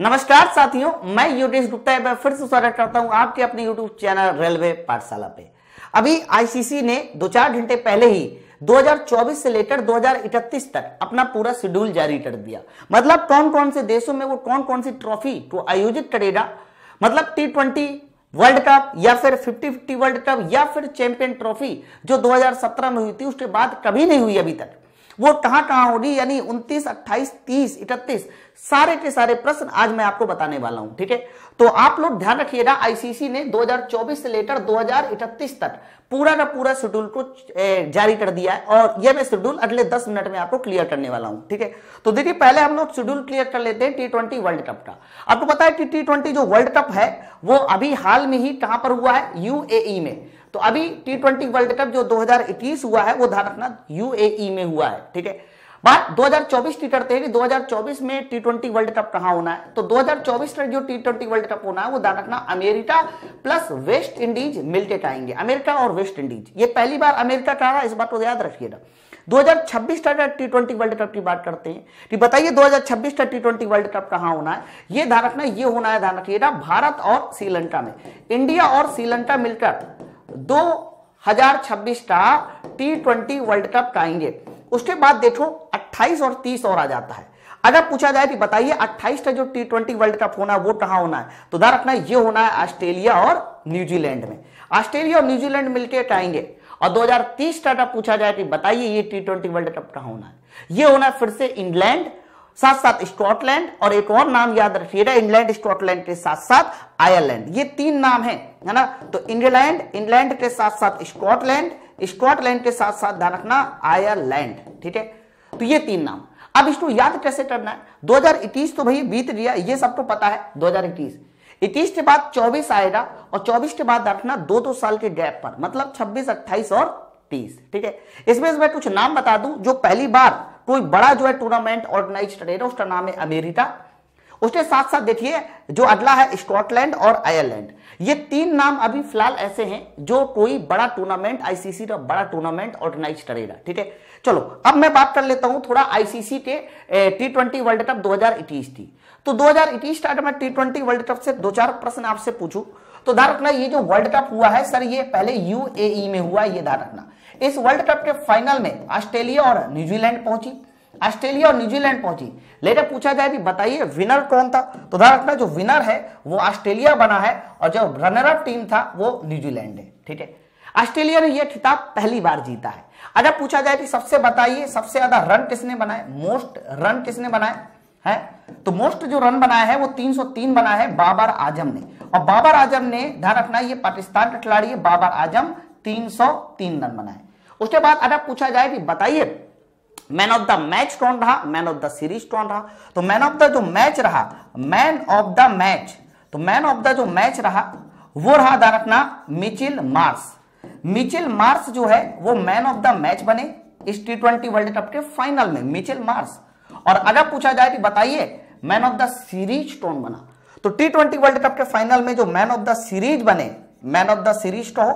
नमस्कार साथियों मैं योगेश गुप्ता बार फिर से स्वागत करता हूं आपके अपने यूट्यूब चैनल रेलवे पाठशाला पे अभी आईसीसी ने दो चार घंटे पहले ही 2024 से लेकर 2031 तक अपना पूरा शेड्यूल जारी कर दिया मतलब कौन कौन से देशों में वो कौन कौन सी ट्रॉफी को आयोजित करेगा मतलब टी ट्वेंटी वर्ल्ड कप या फिर 50 50 वर्ल्ड कप या फिर चैंपियन ट्रॉफी जो 2017 में हुई थी उसके बाद कभी नहीं हुई अभी तक वो कहां कहां होगी यानी 29, 28, 30, 31 सारे के सारे प्रश्न आज मैं आपको बताने वाला हूं ठीक है तो आप लोग ध्यान रखिएगा आईसीसी ने 2024 से लेकर 2031 तक पूरा का पूरा शेड्यूल को जारी कर दिया है और यह मैं शेड्यूल अगले 10 मिनट में आपको क्लियर करने वाला हूं ठीक है तो देखिए पहले हम लोग शेड्यूल क्लियर कर लेते हैं टी वर्ल्ड कप का आपको पता है कि टी जो वर्ल्ड कप है वो अभी हाल में ही कहां पर हुआ है यूएई e में तो अभी टी ट्वेंटी वर्ल्ड कप जो 2021 हुआ है वो ध्यान रखना यूएई e में हुआ है ठीक है बात 2024 की करते हैं कि 2024 में टी ट्वेंटी वर्ल्ड कप कहाँ होना है तो 2024 का जो टी ट्वेंटी वर्ल्ड कप होना है वो ध्यान रखना अमेरिका प्लस वेस्ट इंडीज मिलके आएंगे अमेरिका और वेस्ट इंडीज ये पहली बार अमेरिका कहा रहा इस बात को याद रखिएगा 2026 का अगर टी वर्ल्ड कप की बात करते हैं कि तो बताइए 2026 हजार छब्बीस ट्वेंटी वर्ल्ड कप कहाँ होना है ये ध्यान रखना ये होना है ध्यान रखिएगा भारत और श्रीलंका में इंडिया और श्रीलंका मिलकर दो हजार छब्बीस का टी ट्वेंटी वर्ल्ड कप आएंगे उसके बाद देखो 28 और 30 और आ जाता है अगर पूछा जाए कि तो बताइए 28 का जो टी ट्वेंटी वर्ल्ड कप होना है वो कहां होना है तो ध्यान रखना ये होना है ऑस्ट्रेलिया और न्यूजीलैंड में ऑस्ट्रेलिया और न्यूजीलैंड मिलकर टाएंगे और 2030 का पूछा जाए कि तो बताइए ये टी ट्वेंटी वर्ल्ड कप कहां होना है ये होना है फिर से इंग्लैंड साथ साथ स्कॉटलैंड और एक और नाम याद रखिएगा इंग्लैंड स्कॉटलैंड के साथ साथ आयरलैंड ये तीन नाम है है ना तो इंग्लैंड इंग्लैंड के साथ साथ स्कॉटलैंड स्कॉटलैंड के साथ साथ ध्यान रखना आयरलैंड ठीक है तो ये तीन नाम अब इसको याद कैसे करना है इक्कीस तो भाई बीत गया ये सबको तो पता है इक्कीस इक्कीस के बाद 24 आएगा और 24 के बाद रखना दो दो साल के गैप पर मतलब 26 28 और 30 ठीक है इसमें इसमें कुछ नाम बता दूं जो पहली बार कोई बड़ा जो है टूर्नामेंट ऑर्गेनाइज करे ना उसका नाम है अमेरिका उसके साथ साथ देखिए जो अगला है स्कॉटलैंड और आयरलैंड ये तीन नाम अभी फिलहाल ऐसे हैं जो कोई बड़ा टूर्नामेंट आईसीसी का बड़ा टूर्नामेंट ऑर्गेनाइज करेगा ठीक है चलो अब मैं बात कर लेता हूं थोड़ा आईसीसी के टी ट्वेंटी वर्ल्ड कप दो की तो दो हजार में टी ट्वेंटी वर्ल्ड कप से दो चार प्रश्न आपसे पूछू तो ध्यान रखना ये जो वर्ल्ड कप हुआ है सर ये पहले यूएई e में हुआ ये ध्यान रखना इस वर्ल्ड कप के फाइनल में ऑस्ट्रेलिया और न्यूजीलैंड पहुंची ऑस्ट्रेलिया और न्यूजीलैंड पहुंची लेटर पूछा जाए कि बताइए विनर कौन था तो ध्यान रखना जो विनर है वो ऑस्ट्रेलिया बना है और जो रनर अप टीम था वो न्यूजीलैंड है ठीक है ऑस्ट्रेलिया ने यह खिताब पहली बार जीता है अगर अच्छा, पूछा जाए कि सबसे बताइए सबसे ज्यादा रन किसने बनाए मोस्ट रन किसने बनाए है तो मोस्ट जो रन बनाया है वो 303 बनाया है बाबर आजम ने और बाबर आजम ने ध्यान रखना ये पाकिस्तान का खिलाड़ी है बाबर आजम 303 रन बनाए उसके बाद अगर पूछा जाए कि बताइए मैन ऑफ द मैच कौन रहा मैन ऑफ द सीरीज कौन रहा तो मैन ऑफ द जो मैच रहा मैन ऑफ द मैच तो मैन ऑफ द जो मैच रहा वो रहा ध्यान रखना मिचिल मार्स मिचिल मार्स जो है वो मैन ऑफ द मैच बने इस टी ट्वेंटी वर्ल्ड कप के फाइनल में मिचिल मार्स और अगर पूछा जाए कि बताइए मैन ऑफ द सीरीज कौन बना तो टी ट्वेंटी वर्ल्ड कप के फाइनल में जो मैन ऑफ द सीरीज बने मैन ऑफ द सीरीज कहो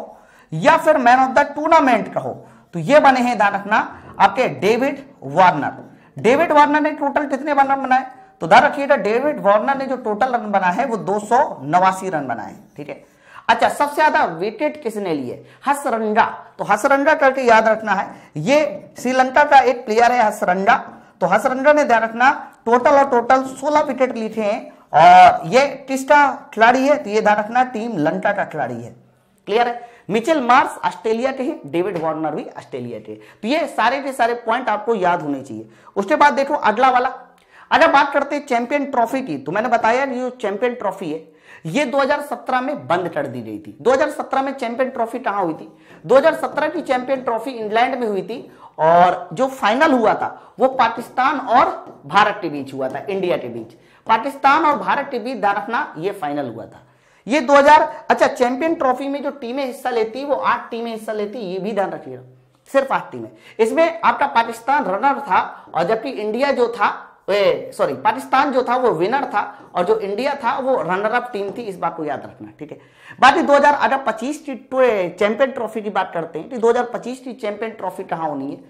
या फिर मैन ऑफ द टूर्नामेंट कहो तो ये बने हैं ध्यान रखना आपके डेविड वार्नर डेविड वार्नर ने टोटल कितने रन बनाए तो ध्यान रखिएगा डेविड वार्नर ने जो टोटल रन बना है वो दो रन बनाए ठीक है अच्छा सबसे ज्यादा विकेट किसने लिए हसरंगा तो हसरंगा करके याद रखना है ये श्रीलंका का एक प्लेयर है हसरंगा तो हसरंगा ने ध्यान रखना टोटल और टोटल 16 विकेट लिए थे और ये किसका खिलाड़ी है तो ये ध्यान रखना टीम लंका का खिलाड़ी है क्लियर है मिचेल मार्स ऑस्ट्रेलिया के हैं डेविड वार्नर भी ऑस्ट्रेलिया के तो ये सारे के सारे पॉइंट आपको याद होने चाहिए उसके बाद देखो अगला वाला अगर अच्छा, बात करते हैं चैंपियन ट्रॉफी की तो मैंने बताया कि जो चैंपियन ट्रॉफी है ये 2017 में बंद कर दी गई थी 2017 में चैंपियन ट्रॉफी कहां हुई थी 2017 की चैंपियन ट्रॉफी इंग्लैंड में हुई थी और जो फाइनल हुआ था वो पाकिस्तान और भारत के बीच हुआ था इंडिया के बीच पाकिस्तान और भारत के बीच दारखना ये फाइनल हुआ था ये 2000 अच्छा चैंपियन ट्रॉफी में जो टीमें हिस्सा लेती है वो आठ टीमें हिस्सा लेती है ये भी ध्यान रखिएगा सिर्फ आठ टीमें इसमें आपका पाकिस्तान रनर था और जबकि इंडिया जो था सॉरी पाकिस्तान जो था वो विनर था और जो इंडिया था वो रनर अप टीम थी इस बात को याद रखना ठीक है बाकी दो अगर पच्चीस की चैंपियन ट्रॉफी की बात करते हैं तो 2025 की चैंपियन ट्रॉफी कहाँ होनी है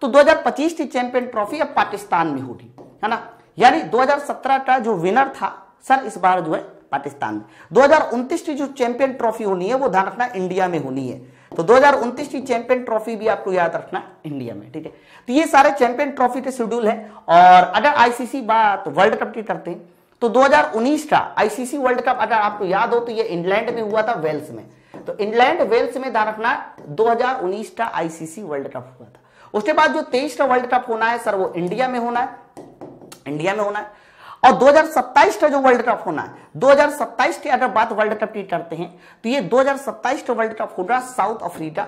तो 2025 की चैंपियन ट्रॉफी अब पाकिस्तान में होगी है ना यानी 2017 का जो विनर था सर इस बार जो है पाकिस्तान में दो की जो चैंपियन ट्रॉफी होनी है वो ध्यान रखना इंडिया में होनी है तो दो की चैंपियन ट्रॉफी भी आपको याद रखना इंडिया में ठीक है तो ये सारे चैंपियन ट्रॉफी के शेड्यूल है और अगर आईसीसी बात वर्ल्ड कप की करते हैं तो 2019 का आईसीसी वर्ल्ड कप अगर आपको याद हो तो ये इंग्लैंड में हुआ था वेल्स में तो इंग्लैंड वेल्स में ध्यान रखना दो का आईसीसी वर्ल्ड कप हुआ था उसके बाद जो तेईस का वर्ल्ड कप होना है सर वो इंडिया में होना है इंडिया में होना है और 2027 का जो वर्ल्ड कप होना है 2027 की अगर बात वर्ल्ड कप की करते हैं तो ये 2027 का वर्ल्ड कप होगा साउथ अफ्रीका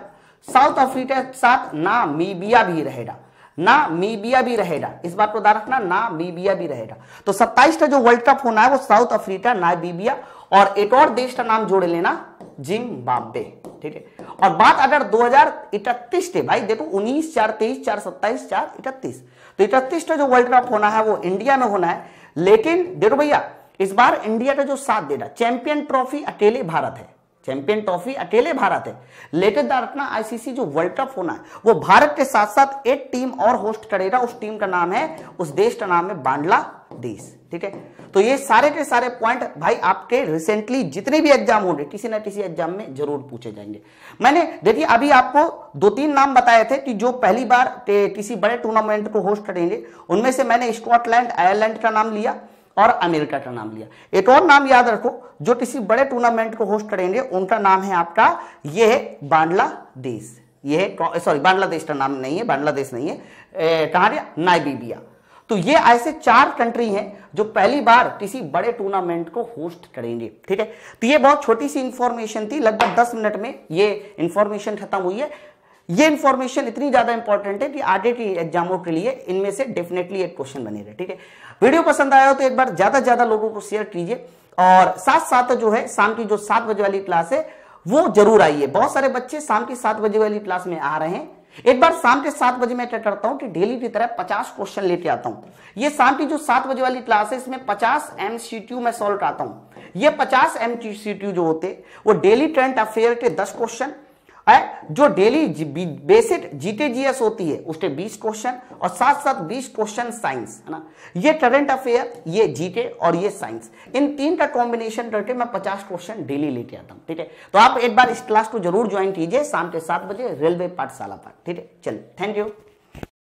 साउथ अफ्रीका के साथ मीबिया भी रहेगा ना मीबिया भी रहेगा इस बात को ध्यान रखना ना मीबिया भी रहेगा तो 27 का जो वर्ल्ड कप होना है वो साउथ अफ्रीका ना बीबिया और एक और देश का नाम जोड़ लेना जिम्बाब्वे ठीक है और बात अगर 2031 के भाई देखो उन्नीस चार तेईस चार सत्ताईस चार इकतीस तो इकतीस का जो वर्ल्ड कप होना है वो इंडिया में होना है लेकिन देखो भैया इस बार इंडिया का जो साथ देना चैंपियन ट्रॉफी अकेले भारत है चैंपियन ट्रॉफी अकेले भारत है लेकिन रखना आईसीसी जो वर्ल्ड कप होना है वो भारत के साथ साथ एक टीम और होस्ट करेगा उस टीम का नाम है उस देश का नाम है बांग्ला दिस ठीक है तो ये सारे के सारे पॉइंट भाई आपके रिसेंटली जितने भी एग्जाम होंगे किसी ना किसी एग्जाम में जरूर पूछे जाएंगे मैंने देखिए अभी आपको दो तीन नाम बताए थे कि जो पहली बार किसी बड़े टूर्नामेंट को होस्ट करेंगे उनमें से मैंने स्कॉटलैंड आयरलैंड का नाम लिया और अमेरिका का नाम लिया एक और नाम याद रखो जो किसी बड़े टूर्नामेंट को होस्ट करेंगे उनका नाम है आपका ये है बांग्लादेश ये सॉरी बांग्लादेश का नाम नहीं है बांग्लादेश नहीं है कहा नाइबीबिया तो ये ऐसे चार कंट्री हैं जो पहली बार किसी बड़े टूर्नामेंट को होस्ट करेंगे ठीक है तो ये बहुत छोटी सी इंफॉर्मेशन थी लगभग दस मिनट में ये इंफॉर्मेशन खत्म हुई है ये इंफॉर्मेशन इतनी ज्यादा इंपॉर्टेंट है कि आगे की एग्जामों के लिए इनमें से डेफिनेटली एक क्वेश्चन रहे ठीक है वीडियो पसंद आया हो तो एक बार ज्यादा ज्यादा लोगों को शेयर कीजिए और साथ साथ जो है शाम की जो सात बजे वाली क्लास है वो जरूर आइए बहुत सारे बच्चे शाम की सात बजे वाली क्लास में आ रहे हैं एक बार शाम के सात बजे मैं करता हूँ कि डेली की तरह पचास क्वेश्चन लेके आता हूँ ये शाम की जो सात बजे वाली क्लास है इसमें पचास एम मैं सॉल्व कराता हूँ ये पचास एम जो होते वो डेली ट्रेंट अफेयर के दस क्वेश्चन है जो डेली बेसिक जीके जीएस होती है उसके 20 क्वेश्चन और साथ साथ 20 क्वेश्चन साइंस है ना ये करंट अफेयर ये जीके और ये साइंस इन तीन का कॉम्बिनेशन करके मैं 50 क्वेश्चन डेली लेके आता हूँ ठीक है तो आप एक बार इस क्लास को जरूर ज्वाइन कीजिए शाम के सात बजे रेलवे पाठशाला पर ठीक है चलिए थैंक यू